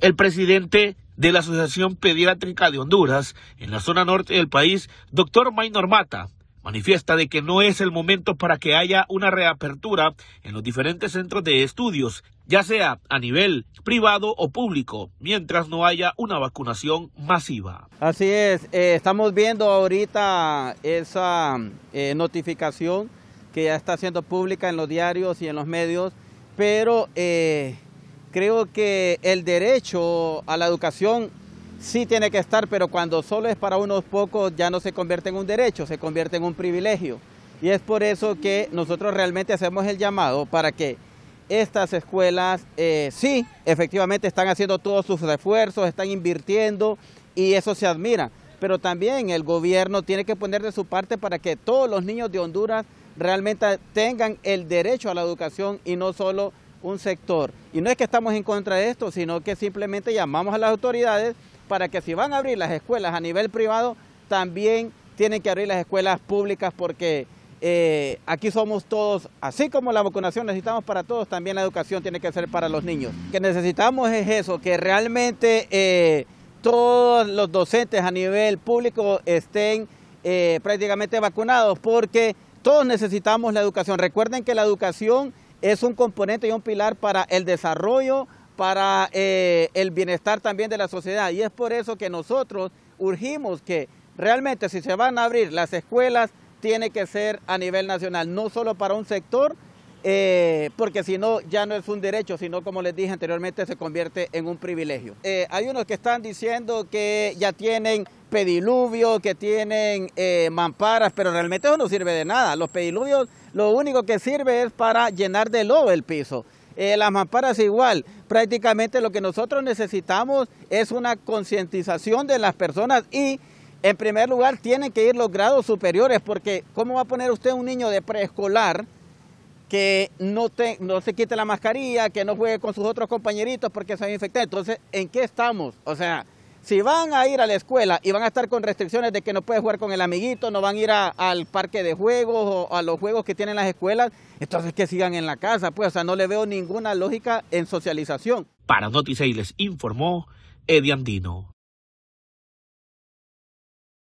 el presidente de la Asociación Pediátrica de Honduras, en la zona norte del país, doctor Maynor Mata, manifiesta de que no es el momento para que haya una reapertura en los diferentes centros de estudios, ya sea a nivel privado o público, mientras no haya una vacunación masiva. Así es, eh, estamos viendo ahorita esa eh, notificación que ya está siendo pública en los diarios y en los medios, pero eh, creo que el derecho a la educación sí tiene que estar, pero cuando solo es para unos pocos ya no se convierte en un derecho, se convierte en un privilegio. Y es por eso que nosotros realmente hacemos el llamado para que estas escuelas eh, sí, efectivamente están haciendo todos sus esfuerzos, están invirtiendo y eso se admira. Pero también el gobierno tiene que poner de su parte para que todos los niños de Honduras realmente tengan el derecho a la educación y no solo un sector. Y no es que estamos en contra de esto, sino que simplemente llamamos a las autoridades para que si van a abrir las escuelas a nivel privado, también tienen que abrir las escuelas públicas porque eh, aquí somos todos, así como la vacunación necesitamos para todos, también la educación tiene que ser para los niños. que necesitamos es eso, que realmente eh, todos los docentes a nivel público estén eh, prácticamente vacunados porque todos necesitamos la educación. Recuerden que la educación es un componente y un pilar para el desarrollo, para eh, el bienestar también de la sociedad. Y es por eso que nosotros urgimos que realmente si se van a abrir las escuelas, tiene que ser a nivel nacional, no solo para un sector, eh, porque si no, ya no es un derecho, sino como les dije anteriormente, se convierte en un privilegio. Eh, hay unos que están diciendo que ya tienen pediluvios que tienen eh, mamparas, pero realmente eso no sirve de nada. Los pediluvios lo único que sirve es para llenar de lodo el piso. las mamparas igual, prácticamente lo que nosotros necesitamos es una concientización de las personas y en primer lugar tienen que ir los grados superiores porque ¿cómo va a poner usted un niño de preescolar? que no, no se quite la mascarilla, que no juegue con sus otros compañeritos porque se infectado. Entonces, ¿en qué estamos? O sea, si van a ir a la escuela y van a estar con restricciones de que no puede jugar con el amiguito, no van a ir al parque de juegos o a los juegos que tienen las escuelas, entonces que sigan en la casa, pues, o sea, no le veo ninguna lógica en socialización. Para Noticias les informó Eddie Andino.